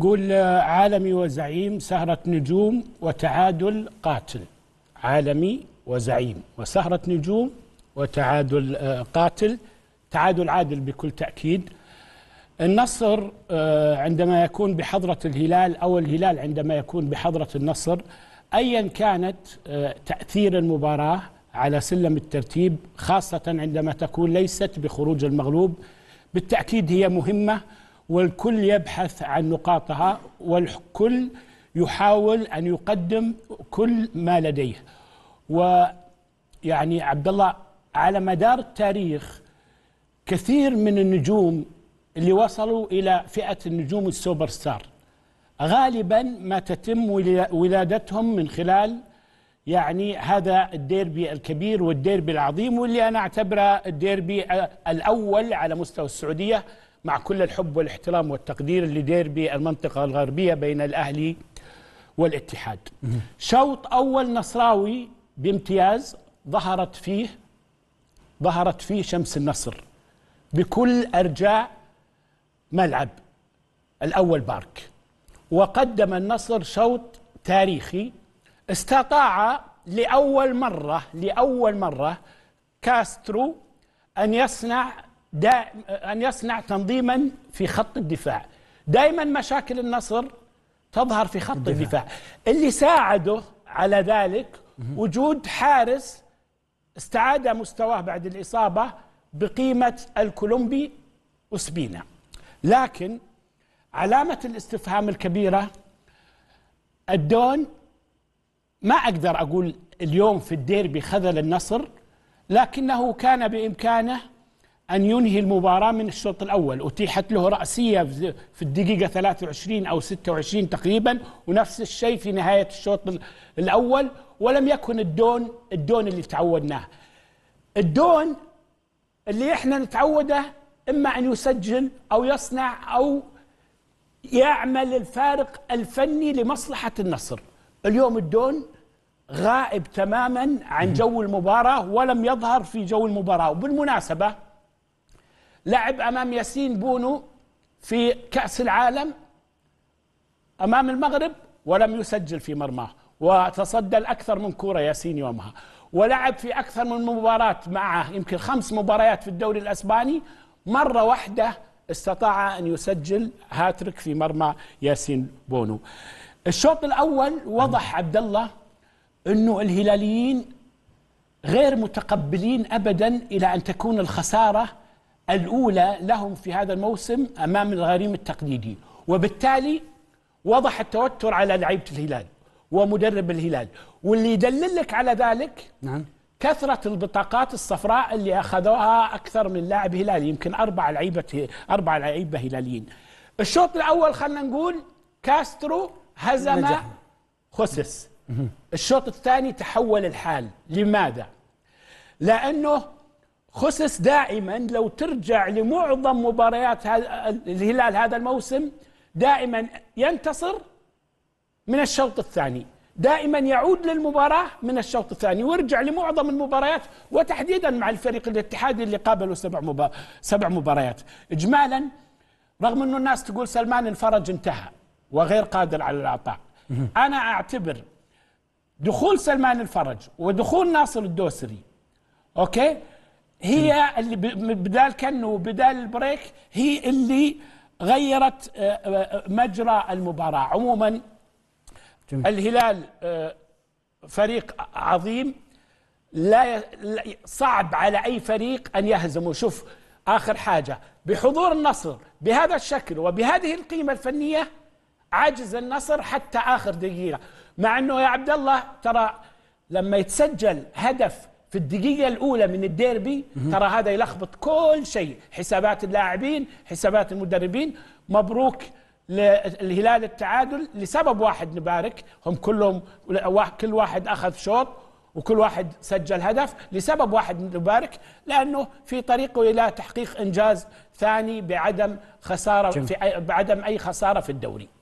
قول عالمي وزعيم سهرة نجوم وتعادل قاتل عالمي وزعيم وسهرة نجوم وتعادل آه، قاتل تعادل عادل بكل تأكيد النصر آه، عندما يكون بحضرة الهلال أو الهلال عندما يكون بحضرة النصر أيا كانت آه، تأثير المباراة على سلم الترتيب خاصة عندما تكون ليست بخروج المغلوب بالتأكيد هي مهمة والكل يبحث عن نقاطها والكل يحاول أن يقدم كل ما لديه ويعني عبد الله على مدار التاريخ كثير من النجوم اللي وصلوا إلى فئة النجوم السوبر ستار غالبا ما تتم ولادتهم من خلال يعني هذا الديربي الكبير والديربي العظيم واللي أنا أعتبره الديربي الأول على مستوى السعودية مع كل الحب والاحترام والتقدير اللي المنطقة الغربية بين الأهلي والاتحاد شوط أول نصراوي بامتياز ظهرت فيه ظهرت فيه شمس النصر بكل أرجاء ملعب الأول بارك وقدم النصر شوط تاريخي استطاع لأول مرة لأول مرة كاسترو أن يصنع ده أن يصنع تنظيما في خط الدفاع دائما مشاكل النصر تظهر في خط الدفاع, الدفاع. اللي ساعده على ذلك وجود حارس استعاد مستواه بعد الإصابة بقيمة الكولومبي أسبينا لكن علامة الاستفهام الكبيرة الدون ما أقدر أقول اليوم في الديربي خذل النصر لكنه كان بإمكانه أن ينهي المباراة من الشوط الأول أتيحت له رأسية في الدقيقة 23 أو 26 تقريبا ونفس الشيء في نهاية الشوط الأول ولم يكن الدون الدون اللي تعودناه الدون اللي احنا نتعوده إما أن يسجل أو يصنع أو يعمل الفارق الفني لمصلحة النصر اليوم الدون غائب تماما عن جو المباراة ولم يظهر في جو المباراة وبالمناسبة لعب امام ياسين بونو في كاس العالم امام المغرب ولم يسجل في مرماه وتصدى لاكثر من كوره ياسين يومها ولعب في اكثر من مباراه معه يمكن خمس مباريات في الدوري الاسباني مره واحده استطاع ان يسجل هاتريك في مرمى ياسين بونو الشوط الاول وضح عبد الله انه الهلاليين غير متقبلين ابدا الى ان تكون الخساره الأولى لهم في هذا الموسم أمام الغريم التقليدي وبالتالي وضح التوتر على لعيبة الهلال ومدرب الهلال واللي يدلل لك على ذلك نعم كثرة البطاقات الصفراء اللي أخذوها أكثر من لاعب هلالي يمكن أربع لعيبة أربع لعيبة هلاليين الشوط الأول خلينا نقول كاسترو هزم نجح. خسس الشوط الثاني تحول الحال لماذا؟ لأنه خسس دائما لو ترجع لمعظم مباريات الهلال هذا الموسم دائما ينتصر من الشوط الثاني دائما يعود للمباراة من الشوط الثاني ويرجع لمعظم المباريات وتحديدا مع الفريق الاتحادي اللي قابله سبع مبا... سبع مباريات اجمالا رغم انه الناس تقول سلمان الفرج انتهى وغير قادر على العطاء انا اعتبر دخول سلمان الفرج ودخول ناصر الدوسري اوكي هي اللي بدال كنو وبدال البريك هي اللي غيرت آه، آه، مجرى المباراة عموما جميل. الهلال آه، فريق عظيم لا صعب على أي فريق أن يهزمه شوف آخر حاجة بحضور النصر بهذا الشكل وبهذه القيمة الفنية عجز النصر حتى آخر دقيقة مع أنه يا عبد الله ترى لما يتسجل هدف في الدقيقة الأولى من الديربي ترى هذا يلخبط كل شيء حسابات اللاعبين حسابات المدربين مبروك للهلال التعادل لسبب واحد نبارك هم كلهم كل واحد أخذ شوط وكل واحد سجل هدف لسبب واحد نبارك لانه في طريقه الى تحقيق انجاز ثاني بعدم خساره في بعدم اي خساره في الدوري